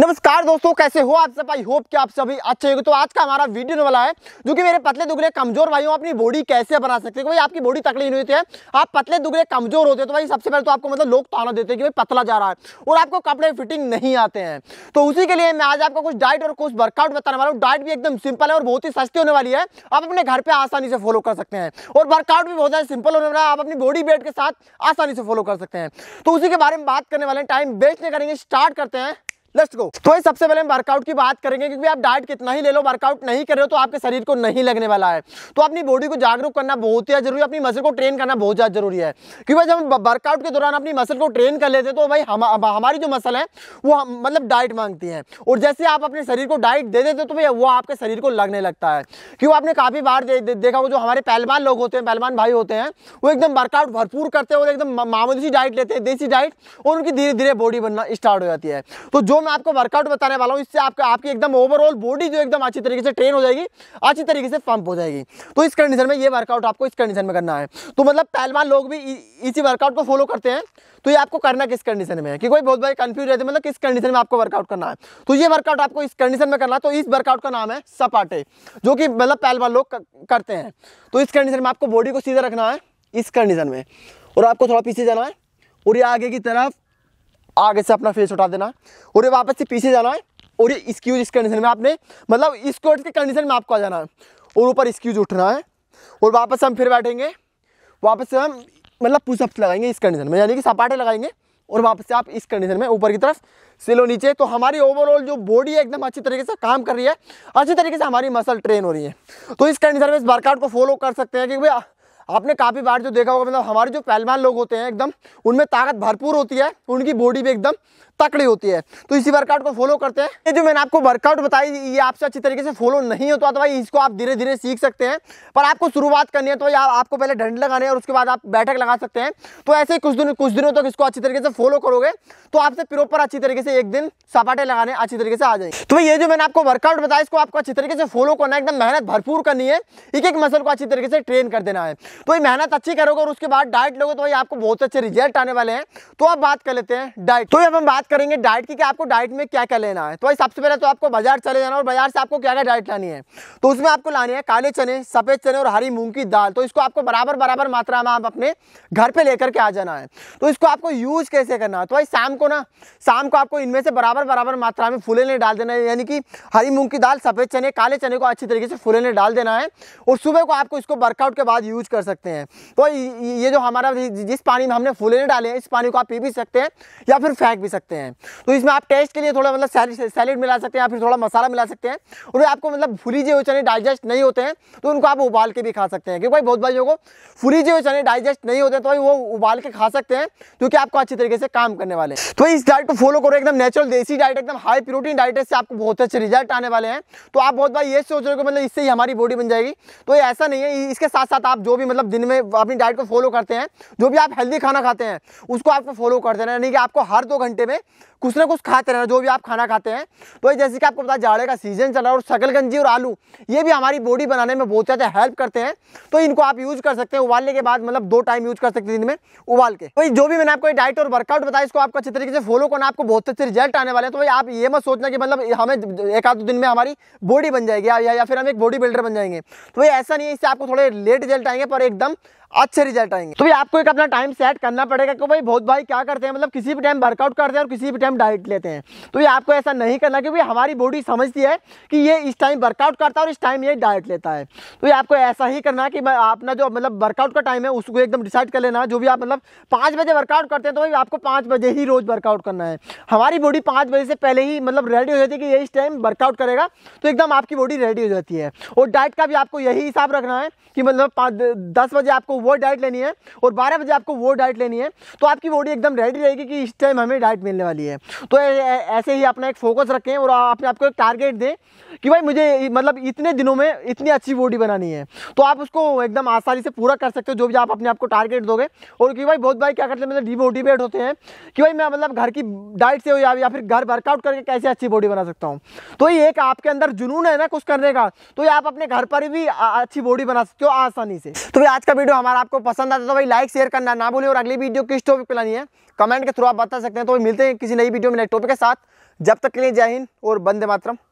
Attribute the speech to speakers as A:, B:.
A: नमस्कार दोस्तों कैसे हो आप सब आई होप कि आप सभी अच्छे होंगे तो आज का हमारा वीडियो वाला है जो कि मेरे पतले दुगले कमजोर भाइयों अपनी बॉडी कैसे बना सकते हैं भाई आपकी बॉडी तकड़ी नहीं होती है आप पतले दुगले कमजोर होते हैं तो भाई सबसे पहले तो आपको मतलब लोग ताना देते हैं कि भाई पतला जा रहा है और आपको कपड़े फिटिंग नहीं आते हैं तो उसी के लिए मैं आज आपको कुछ डाइट और कुछ वर्कआउट बताने वाला हूँ डाइट भी एकदम सिंपल है और बहुत ही सस्ती होने वाली है आप अपने घर पर आसानी से फॉलो कर सकते हैं और वर्कआउट भी बहुत ज़्यादा सिंपल होने वाला है आप अपनी बॉडी वेट के साथ आसानी से फॉलो कर सकते हैं तो उसी के बारे में बात करने वाले टाइम वेस्ट नहीं करेंगे स्टार्ट करते हैं लेट्स गो तो सबसे पहले हम वर्कआउट की बात करेंगे क्योंकि आप डाइट कितना ही ले लो वर्कआउट नहीं कर रहे हो तो आपके शरीर को नहीं लगने वाला है तो अपनी बॉडी को जागरूक करना बहुत ही जरूरी है अपनी मसल को ट्रेन करना बहुत ज़्यादा जरूरी है क्योंकि जब हम वर्कआउट के दौरान अपनी मसल को ट्रेन कर लेते हैं तो भाई हम, हमारी जो मसल है वो हम, मतलब डाइट मांगती है और जैसे आप अपने शरीर को डाइट दे देते तो भाई वो आपके शरीर को लगने लगता है क्योंकि आपने काफ़ी बार देखा वो जो हमारे पहलवान लोग होते हैं पहलवान भाई होते हैं वो एकदम वर्कआउट भरपूर करते हैं और एकदम मामूली डाइट लेते हैं देसी डाइट और उनकी धीरे धीरे बॉडी बनना स्टार्ट हो जाती है तो जो मैं आपको वर्कआउट बताने वाला हूँ इससे आपका आपकी एकदम ओवरऑल बॉडी जो एकदम अच्छी तरीके से ट्रेन हो जाएगी अच्छी तरीके से पंप हो जाएगी तो इस कंडीशन में ये वर्कआउट आपको इस कंडीशन में करना है तो मतलब पहलवान लोग भी इसी वर्कआउट को फॉलो करते हैं तो ये आपको करना किस कंडीशन में है कि कोई बहुत भाई कंफ्यूज रहते मतलब किस कंडीशन में आपको वर्कआउट करना है तो ये वर्कआउट आपको इस कंडीशन में करना है तो इस वर्कआउट का नाम है सपाटे जो कि मतलब पहलवान लोग करते हैं तो इस कंडीशन में आपको बॉडी को सीधा रखना है इस कंडीशन में और आपको थोड़ा पीछे जाना है और ये आगे की तरफ आगे से अपना फेस उठा देना है और ये वापस से पीछे जाना है और ये स्क्यूज इस कंडीशन में आपने मतलब इस कोर्ट के कंडीशन में आपको आ जाना है और ऊपर स्क्यूज उठना है और वापस हम फिर बैठेंगे वापस से हम मतलब पुशअप्स लगाएंगे इस कंडीशन में यानी कि सपाटे लगाएंगे और वापस से आप इस कंडीशन में ऊपर की तरफ सिलो नीचे तो हमारी ओवरऑल जो बॉडी है एकदम अच्छी तरीके से काम कर रही है अच्छी तरीके से हमारी मसल ट्रेन हो रही है तो इस कंडीशन में इस वर्कआउट को फॉलो कर सकते हैं कि भैया आपने काफ़ी बार जो देखा होगा मतलब हमारे जो पहलवान लोग होते हैं एकदम उनमें ताकत भरपूर होती है उनकी बॉडी भी एकदम तकड़ी होती है तो इसी वर्कआउट को फॉलो करते हैं ये जो मैंने आपको वर्कआउट बताई ये आपसे अच्छी तरीके से फॉलो नहीं होता तो भाई इसको आप धीरे धीरे सीख सकते हैं पर आपको शुरुआत करनी है तो भाई आपको पहले डंड लगाने और उसके बाद आप बैठक लगा सकते हैं तो ऐसे कुछ दिन कुछ दिनों तक इसको अच्छी तरीके से फॉलो करोगे तो आपसे प्रोपर अच्छी तरीके से एक दिन सपाटे लगाने अच्छी तरीके से आ जाएंगे तो ये जो मैंने आपको वर्कआउट बताया इसको आपको अच्छी तरीके से फॉलो करना है एकदम मेहनत भरपूर करनी है एक एक मसल को अच्छी तरीके से ट्रेन कर देना है तो ये मेहनत अच्छी करोगे और उसके बाद डाइट लोगे तो भाई आपको बहुत अच्छे रिजल्ट आने वाले हैं तो आप बात कर लेते हैं डाइट तो अब हम बात करेंगे डाइट की कि आपको डाइट में क्या क्या लेना है तो भाई सबसे पहले तो आपको बाजार चले जाना और बाजार से आपको क्या क्या डाइट लानी है तो उसमें आपको लानी है काले चने सफ़ेद चने और हरी मूंग की दाल तो इसको आपको बराबर बराबर मात्रा में आप अपने घर पर लेकर के आ जाना है तो इसको आपको यूज़ कैसे करना है तो भाई शाम को ना शाम को आपको इनमें से बराबर बराबर मात्रा में फूले डाल देना है यानी कि हरी मूंग की दाल सफ़ेद चने काले चने को अच्छी तरीके से फूले डाल देना है और सुबह को आपको इसको वर्कआउट के बाद यूज कर सकते हैं तो ये जो हमारा जिस पानी में हमने फूले डाले हैं इस पानी को आप पी भी सकते हैं या फिर फेंक भी सकते हैं हैं तो इसमें आप टेस्ट के लिए थोड़ा मतलब सैलेड मिला सकते हैं या फिर थोड़ा मसाला मिला सकते हैं और आपको मतलब फुली जे हुए चने डाइजेस्ट नहीं होते हैं तो उनको आप उबाल के भी खा सकते हैं क्योंकि भाई बहुत भाइयों को फुली जे हुए चने डाइजेस्ट नहीं होते तो भाई वो उबाल के खा सकते हैं क्योंकि आपको अच्छी तरीके से काम करने वाले हैं तो इस डाइट को फॉलो करो एकदम नेचुरल देसी डाइट एकदम हाई प्रोटीन डाइट से आपको बहुत अच्छे रिजल्ट आने वाले हैं तो आप बहुत भाई ये सोच रहे हो मतलब इससे ही हमारी बॉडी बन जाएगी तो ऐसा नहीं है इसके साथ साथ आप जो भी मतलब दिन में अपनी डाइट को फॉलो करते हैं जो भी आप हेल्दी खाना खाते हैं उसको आपको फॉलो करते रहना यानी कि आपको हर दो घंटे में कुछ ना कुछ खाते रहना जो भी आप खाना खाते हैं तो जैसे कि आपको पता जाड़े का सीजन चल रहा है और शकलगंजी और आलू ये भी हमारी बॉडी बनाने में बहुत ज़्यादा हेल्प करते हैं तो इनको आप यूज़ कर सकते हैं उबालने के बाद मतलब दो टाइम यूज़ कर सकते हैं दिन में उबाल के तो जो भी मैंने आपको डाइट और वर्कआउट बताया इसको आपको अच्छे तरीके से फॉलो करना आपको बहुत अच्छे रिजल्ट आने वाले हैं तो भाई आप ये मत सोचना कि मतलब हमें एक आध दिन में हमारी बॉडी बन जाएगी या फिर हम एक बॉडी बिल्डर बन जाएंगे तो भाई ऐसा नहीं है इससे आपको थोड़े लेट रिजल्ट आएंगे पर एकदम अच्छे रिजल्ट आएंगे तो भी आपको एक अपना टाइम सेट करना पड़ेगा कि भाई बहुत भाई क्या करते हैं मतलब किसी भी टाइम वर्कआउट करते हैं और किसी भी टाइम डाइट लेते हैं तो ये आपको ऐसा नहीं करना क्योंकि हमारी बॉडी समझती है कि ये इस टाइम वर्कआउट करता है और इस टाइम ये डाइट लेता है तो ये आपको ऐसा ही करना कि अपना जो मतलब वर्कआउट का टाइम है उसको एकदम डिसाइड कर लेना जो भी आप मतलब पाँच बजे वर्कआउट करते हैं तो भाई आपको पाँच बजे ही रोज़ वर्कआउट करना है हमारी बॉडी पाँच बजे से पहले ही मतलब रेडी हो जाती है कि ये इस टाइम वर्कआउट करेगा तो एकदम आपकी बॉडी रेडी हो जाती है और डाइट का भी आपको यही हिसाब रखना है कि मतलब दस बजे आपको वो डाइट लेनी है और बारह बजे आपको वो डाइट लेनी है तो आपकी बॉडी एकदम रेडी रहेगी कि इस टाइम हमें डाइट मिलने वाली है तो ऐसे ही अपना एक फोकस रखें और अपने आपको एक टारगेट दें कि भाई मुझे मतलब इतने दिनों में इतनी अच्छी बॉडी बनानी है तो आप उसको एकदम आसानी से पूरा कर सकते हो जो भी आप अपने आपको टारगेट दोगे और कि भाई बहुत भाई क्या करते हैं मतलब डिमोटिवेट होते हैं कि भाई मैं मतलब घर की डाइट से हो या फिर घर वर्कआउट करके कैसे अच्छी बॉडी बना सकता हूँ तो ये एक आपके अंदर जुनून है ना कुछ करने का तो ये आप अपने घर पर भी अच्छी बॉडी बना सकते हो आसानी से तो भाई आज का वीडियो हमारे हमारा आपको पसंद आता तो भाई लाइक शेयर करना ना भूलें और अगली वीडियो किस टॉपिक पर लानी है कमेंट के थ्रू आप बता सकते हैं तो भाई मिलते हैं किसी नई वीडियो में नए टॉपिक के साथ जब तक के लिए जय हिंद और बंदे मातरम